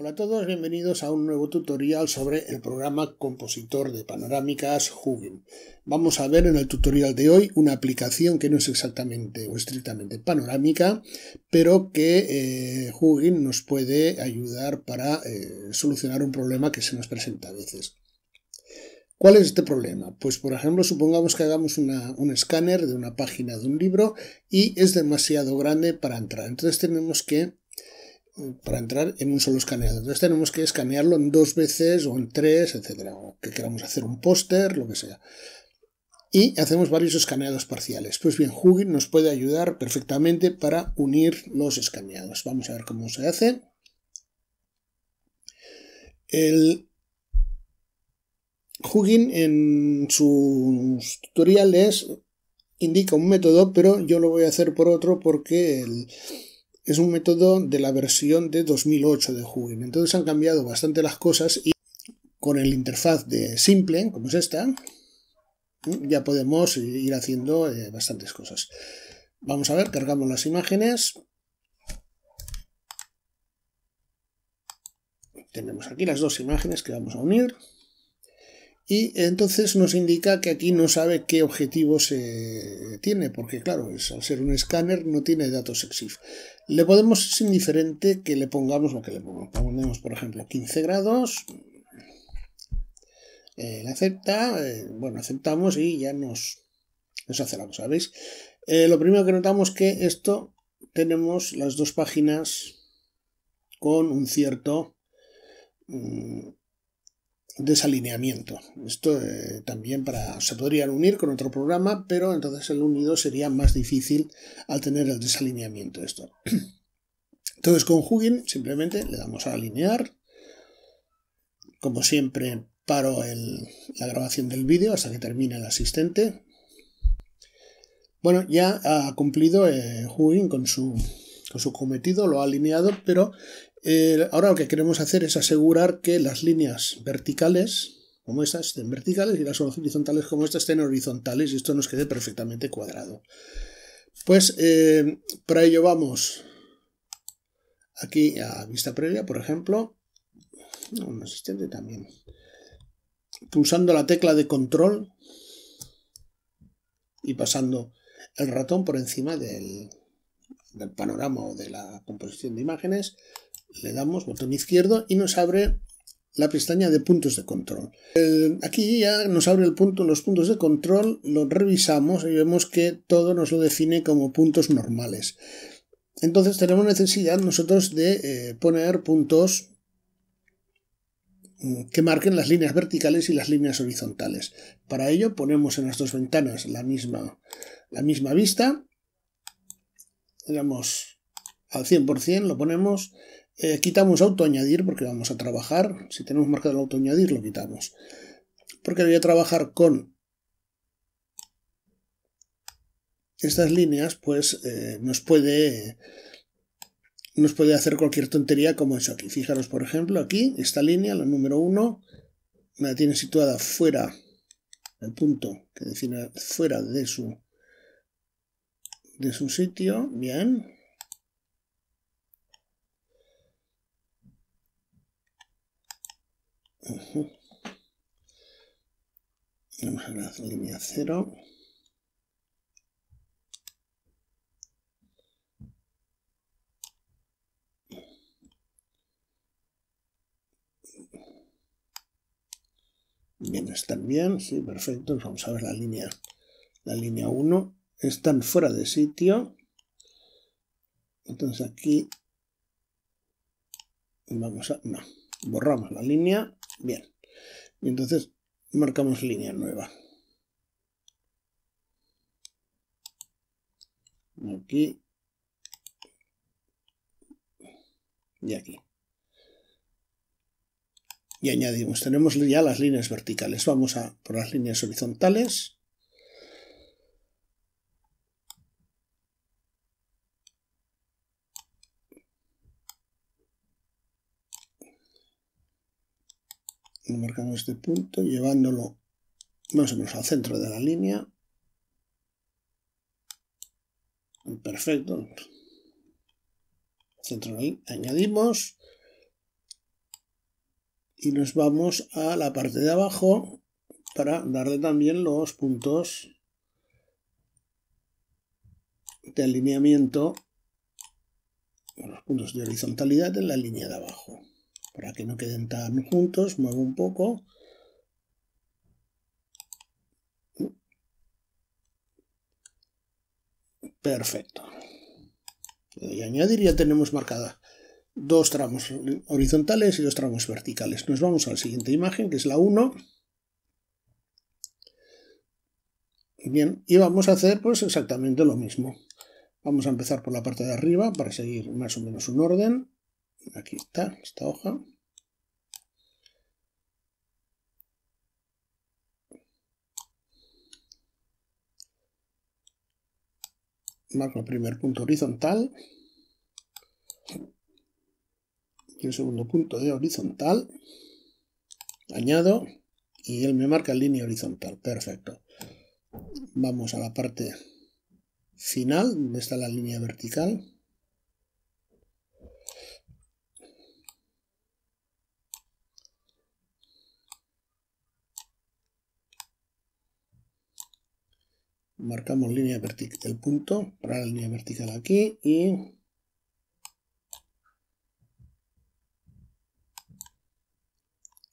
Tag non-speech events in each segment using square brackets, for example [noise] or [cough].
Hola a todos, bienvenidos a un nuevo tutorial sobre el programa compositor de panorámicas Hugin. Vamos a ver en el tutorial de hoy una aplicación que no es exactamente o estrictamente panorámica, pero que eh, Hugin nos puede ayudar para eh, solucionar un problema que se nos presenta a veces. ¿Cuál es este problema? Pues por ejemplo, supongamos que hagamos un escáner de una página de un libro y es demasiado grande para entrar. Entonces tenemos que para entrar en un solo escaneado. Entonces tenemos que escanearlo en dos veces o en tres, etcétera, o que queramos hacer un póster, lo que sea. Y hacemos varios escaneados parciales. Pues bien, Hugin nos puede ayudar perfectamente para unir los escaneados. Vamos a ver cómo se hace. El Hugin en sus tutoriales indica un método, pero yo lo voy a hacer por otro porque el es un método de la versión de 2008 de Hugin. Entonces han cambiado bastante las cosas y con el interfaz de simple, como es esta, ya podemos ir haciendo eh, bastantes cosas. Vamos a ver, cargamos las imágenes. Tenemos aquí las dos imágenes que vamos a unir. Y entonces nos indica que aquí no sabe qué objetivo se tiene, porque claro, es, al ser un escáner no tiene datos EXIF. Le podemos, es indiferente que le pongamos lo que le pongamos, por ejemplo, 15 grados, eh, Le acepta, eh, bueno, aceptamos y ya nos, nos hace la cosa, eh, lo primero que notamos que esto tenemos las dos páginas con un cierto... Mm, desalineamiento. Esto eh, también para, se podrían unir con otro programa, pero entonces el unido sería más difícil al tener el desalineamiento. Esto. [clears throat] Entonces con Hugin simplemente le damos a alinear. Como siempre paro el, la grabación del vídeo hasta que termine el asistente. Bueno, ya ha cumplido eh, con su con su cometido, lo ha alineado, pero eh, ahora lo que queremos hacer es asegurar que las líneas verticales como estas estén verticales y las horizontales como estas estén horizontales y esto nos quede perfectamente cuadrado. Pues eh, para ello vamos aquí a vista previa, por ejemplo, un asistente también, pulsando la tecla de control y pasando el ratón por encima del, del panorama o de la composición de imágenes, le damos botón izquierdo y nos abre la pestaña de puntos de control. aquí ya nos abre el punto, los puntos de control, los revisamos y vemos que todo nos lo define como puntos normales. Entonces tenemos necesidad nosotros de eh, poner puntos mm, que marquen las líneas verticales y las líneas horizontales. Para ello ponemos en las dos ventanas la misma, la misma vista digamos, al 100%, lo ponemos, eh, quitamos quitamos añadir porque vamos a trabajar, si tenemos marcado el añadir lo quitamos, porque voy a trabajar con estas líneas, pues eh, nos puede nos puede hacer cualquier tontería como eso aquí. Fijaros, por ejemplo, aquí, esta línea, la número 1, la tiene situada fuera, el punto que define fuera de su de su sitio. Bien. Vamos a la línea 0. Bien, están bien, sí, perfecto. Vamos a ver la línea, la línea 1 están fuera de sitio. Entonces aquí vamos a... no, borramos la línea, bien. Y entonces marcamos línea nueva. Aquí. Y aquí. Y añadimos, tenemos ya las líneas verticales. Vamos a por las líneas horizontales. marcando marcamos este punto llevándolo más o menos al centro de la línea. Perfecto. Centro Añadimos. Y nos vamos a la parte de abajo para darle también los puntos de alineamiento, los puntos de horizontalidad en la línea de abajo para que no queden tan juntos, muevo un poco. Perfecto. Le doy a añadir, ya tenemos marcada dos tramos horizontales y dos tramos verticales. Nos vamos a la siguiente imagen, que es la 1. Bien, y vamos a hacer pues exactamente lo mismo. Vamos a empezar por la parte de arriba para seguir más o menos un orden aquí está, esta hoja. Marco el primer punto horizontal y el segundo punto de horizontal. Añado y él me marca línea horizontal. Perfecto. Vamos a la parte final, donde está la línea vertical. marcamos línea vertical, el punto para la línea vertical aquí y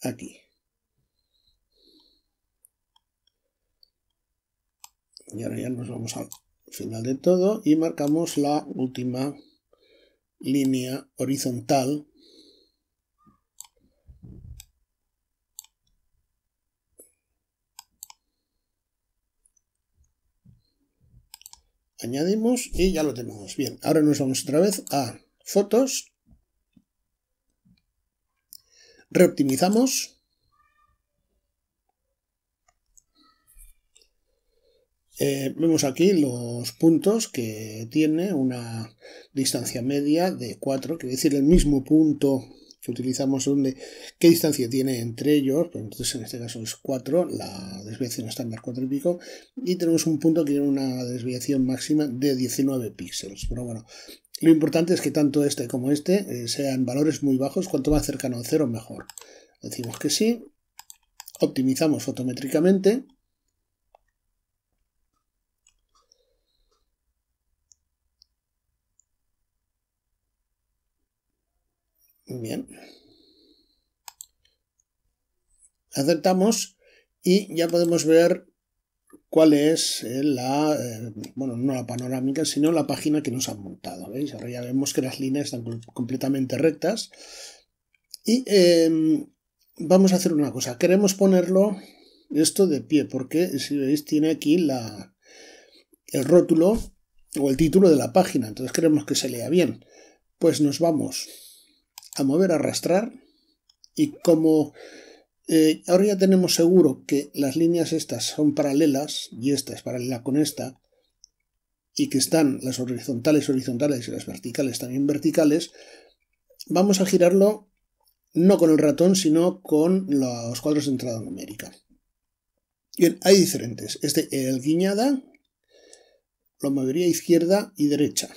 aquí. Y ahora ya nos vamos al final de todo y marcamos la última línea horizontal Añadimos y ya lo tenemos. Bien, ahora nos vamos otra vez a fotos. Reoptimizamos. Eh, vemos aquí los puntos que tiene una distancia media de 4, es decir el mismo punto utilizamos donde qué distancia tiene entre ellos, pues entonces en este caso es 4, la desviación estándar 4 y pico, y tenemos un punto que tiene una desviación máxima de 19 píxeles. Pero bueno, lo importante es que tanto este como este eh, sean valores muy bajos, cuanto más cercano al cero mejor. Decimos que sí, optimizamos fotométricamente aceptamos y ya podemos ver cuál es eh, la, eh, bueno, no la panorámica, sino la página que nos han montado. Ahora ya vemos que las líneas están completamente rectas. Y em, vamos a hacer una cosa. Queremos ponerlo esto de pie, porque si veis tiene aquí la, el rótulo o el título de la página. Entonces queremos que se lea bien. Pues nos vamos a mover, a arrastrar. Y como eh, ahora ya tenemos seguro que las líneas estas son paralelas, y esta es paralela con esta, y que están las horizontales horizontales y las verticales también verticales, vamos a girarlo no con el ratón, sino con los cuadros de entrada numérica. Bien, hay diferentes. Este, el guiñada, lo movería izquierda y derecha.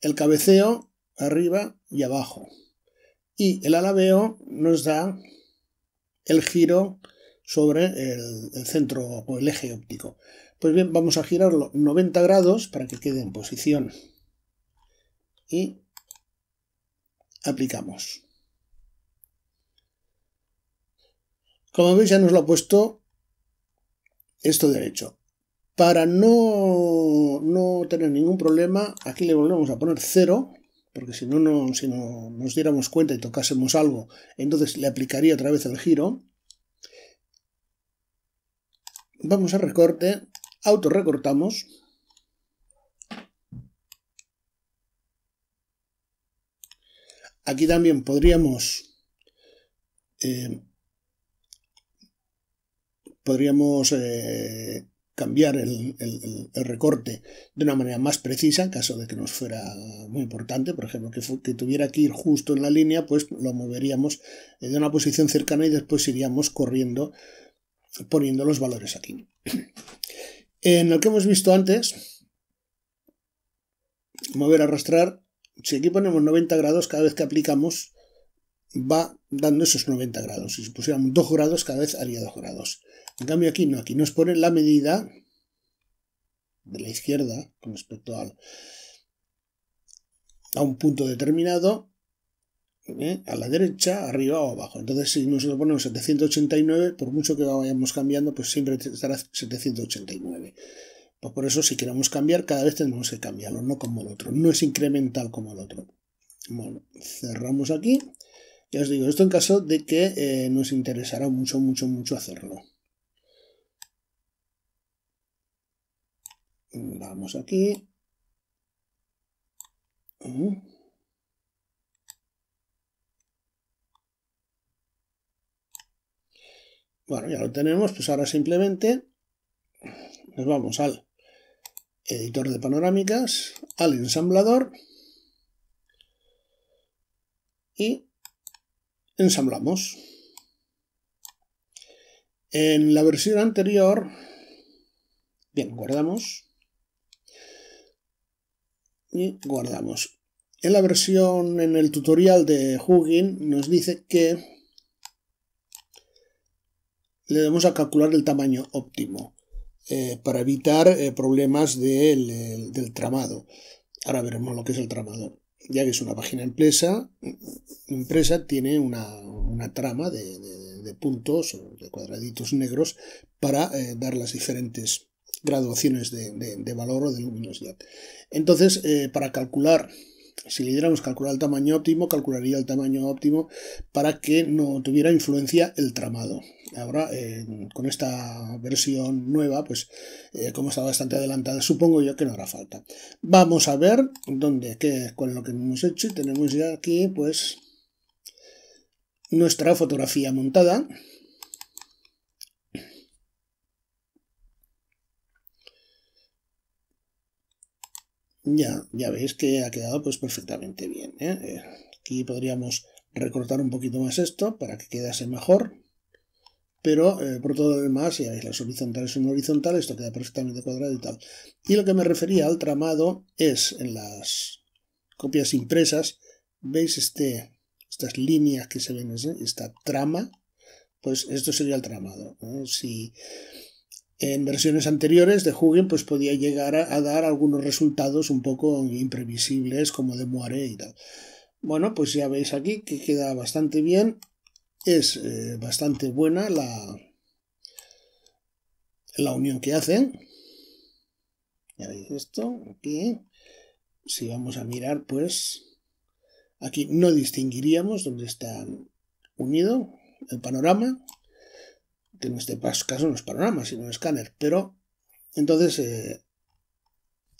El cabeceo, arriba y abajo. Y el alabeo nos da el giro sobre el, centro o el eje óptico. Pues bien, vamos a girarlo 90 grados para que quede en posición. Y aplicamos. Como veis ya nos lo ha puesto esto derecho. Para no, no tener ningún problema, aquí le volvemos a poner 0 porque si no, si no nos diéramos cuenta y tocásemos algo, entonces le aplicaría otra vez el giro. Vamos a recorte, auto recortamos. Aquí también podríamos, eh, podríamos eh, cambiar el, recorte de una manera más precisa en caso de que nos fuera muy importante, por ejemplo, que, tuviera que ir justo en la línea, pues lo moveríamos eh, de una posición cercana y después iríamos corriendo poniendo los valores aquí. [clears throat] En lo que hemos visto antes, mover, arrastrar, si aquí ponemos 90 grados, cada vez que aplicamos va dando esos 90 grados. Si pusiéramos 2 grados, cada vez haría 2 grados. En cambio aquí no, aquí nos ponen la medida de la izquierda con respecto al, a un punto determinado, ¿eh? a la derecha, arriba o abajo. Entonces si nosotros ponemos 789, por mucho que vayamos cambiando, pues siempre estará 789. Pues por eso si queremos cambiar, cada vez tenemos que cambiarlo, no como el otro. No es incremental como el otro. Bueno, cerramos aquí. Ya os digo, esto en caso de que eh, nos interesará mucho, mucho, mucho hacerlo. Vamos aquí. Mm. Bueno, ya lo tenemos, pues ahora simplemente nos vamos al editor de panorámicas, al ensamblador y ensamblamos. En la versión anterior, bien, guardamos y guardamos. En la versión, en el tutorial de Hugin nos dice que le debemos a calcular el tamaño óptimo eh, para evitar eh, problemas del, del tramado. Ahora veremos lo que es el tramado ya que es una página empresa empresa tiene una, trama de, de, puntos, de cuadraditos negros, para dar eh, las diferentes graduaciones de, valor o de luminosidad. Entonces, eh, para calcular, si le diéramos calcular el tamaño óptimo, calcularía el tamaño óptimo para que no tuviera influencia el tramado. Ahora, eh, con esta versión nueva, pues eh, como está bastante adelantada, supongo yo que no hará falta. Vamos a ver dónde, qué, con lo que hemos hecho. Y tenemos ya aquí, pues, nuestra fotografía montada. Ya, ya veis que ha quedado pues perfectamente bien. ¿eh? Eh, aquí podríamos recortar un poquito más esto para que quedase mejor. Pero eh, por todo lo demás, ya veis, las horizontales son horizontales, esto queda perfectamente cuadrado y tal. Y lo que me refería al tramado es en las copias impresas, veis este, estas líneas que se ven, esta trama, pues esto sería el tramado. Si en versiones anteriores de Hugen pues podía llegar a, dar algunos resultados un poco imprevisibles como de Moiré y tal. Bueno, pues ya veis aquí que queda bastante bien. Es eh, bastante buena la, la unión que hacen. Ya veis esto, aquí. Si vamos a mirar, pues aquí no distinguiríamos dónde está unido el panorama en este caso no es panorama, sino un escáner. Pero entonces eh,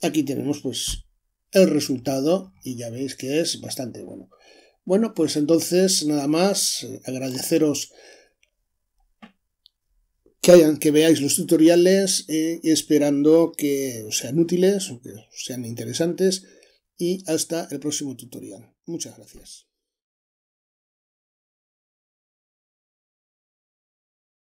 aquí tenemos pues el resultado y ya veis que es bastante bueno. Bueno, pues entonces nada más eh, agradeceros que, hayan, que veáis los tutoriales eh, esperando que sean útiles, que sean interesantes y hasta el próximo tutorial. Muchas gracias.